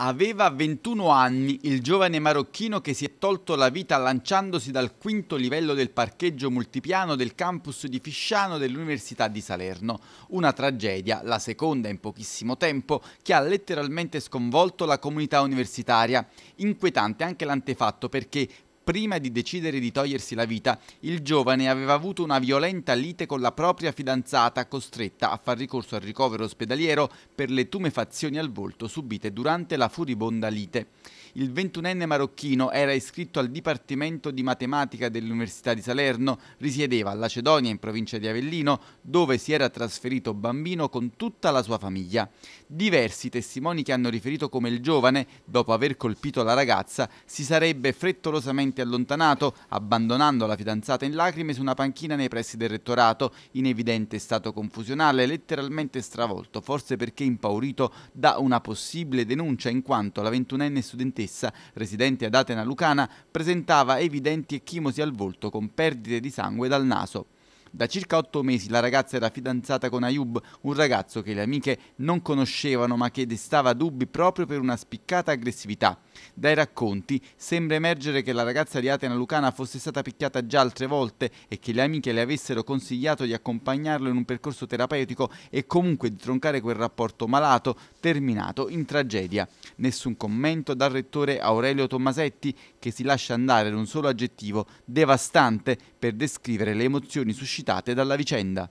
Aveva 21 anni il giovane marocchino che si è tolto la vita lanciandosi dal quinto livello del parcheggio multipiano del campus di Fisciano dell'Università di Salerno. Una tragedia, la seconda in pochissimo tempo, che ha letteralmente sconvolto la comunità universitaria. Inquietante anche l'antefatto perché prima di decidere di togliersi la vita, il giovane aveva avuto una violenta lite con la propria fidanzata, costretta a far ricorso al ricovero ospedaliero per le tumefazioni al volto subite durante la furibonda lite. Il ventunenne marocchino era iscritto al Dipartimento di Matematica dell'Università di Salerno, risiedeva a Lacedonia in provincia di Avellino, dove si era trasferito bambino con tutta la sua famiglia. Diversi testimoni che hanno riferito come il giovane, dopo aver colpito la ragazza, si sarebbe frettolosamente immediatamente allontanato, abbandonando la fidanzata in lacrime su una panchina nei pressi del rettorato, in evidente stato confusionale, letteralmente stravolto, forse perché impaurito da una possibile denuncia in quanto la ventunenne studentessa, residente ad Atena Lucana, presentava evidenti ecchimosi al volto con perdite di sangue dal naso. Da circa otto mesi la ragazza era fidanzata con Ayub, un ragazzo che le amiche non conoscevano ma che destava dubbi proprio per una spiccata aggressività. Dai racconti sembra emergere che la ragazza di Atena Lucana fosse stata picchiata già altre volte e che le amiche le avessero consigliato di accompagnarlo in un percorso terapeutico e comunque di troncare quel rapporto malato terminato in tragedia. Nessun commento dal rettore Aurelio Tommasetti che si lascia andare ad un solo aggettivo devastante per descrivere le emozioni suscitate suscitate dalla vicenda.